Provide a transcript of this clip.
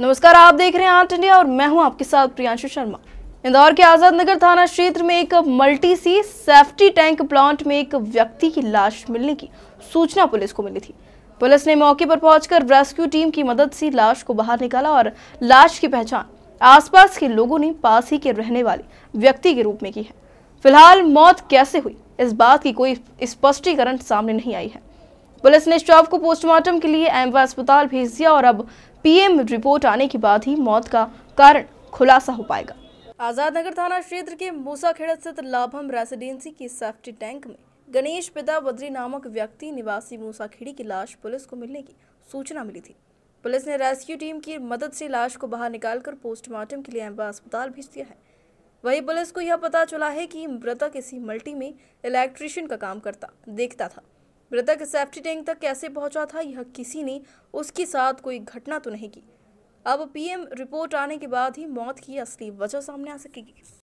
नमस्कार आप देख रहे हैं आर्ट इंडिया और मैं हूं आपके साथ प्रियांशु शर्मा इंदौर के आजाद नगर थाना क्षेत्र में एक मल्टी सी सेफ्टी टैंक प्लांट में एक व्यक्ति की लाश मिलने की सूचना पुलिस को मिली थी पुलिस ने मौके पर पहुंचकर रेस्क्यू टीम की मदद से लाश को बाहर निकाला और लाश की पहचान आसपास के लोगों ने पास ही के रहने वाले व्यक्ति के रूप में की है फिलहाल मौत कैसे हुई इस बात की कोई स्पष्टीकरण सामने नहीं आई है पुलिस ने शव को पोस्टमार्टम के लिए एम्बा अस्पताल भेज दिया और अब पीएम रिपोर्ट आने के बाद ही मौत का कारण खुलासा हो पाएगा आजाद नगर थाना क्षेत्र के मूसाखेड़ा स्थित लाभम रेसिडेंसी की सेफ्टी टैंक में गणेश पिता बद्री नामक व्यक्ति निवासी मूसाखेड़ी की लाश पुलिस को मिलने की सूचना मिली थी पुलिस ने रेस्क्यू टीम की मदद से लाश को बाहर निकालकर पोस्टमार्टम के लिए एम्बा अस्पताल भेज दिया है वहीं पुलिस को यह पता चला है कि मृतक इसी मल्टी में इलेक्ट्रिशियन का काम करता देखता था मृतक सेफ्टी टैंक तक कैसे पहुंचा था यह किसी ने उसके साथ कोई घटना तो नहीं की अब पीएम रिपोर्ट आने के बाद ही मौत की असली वजह सामने आ सकेगी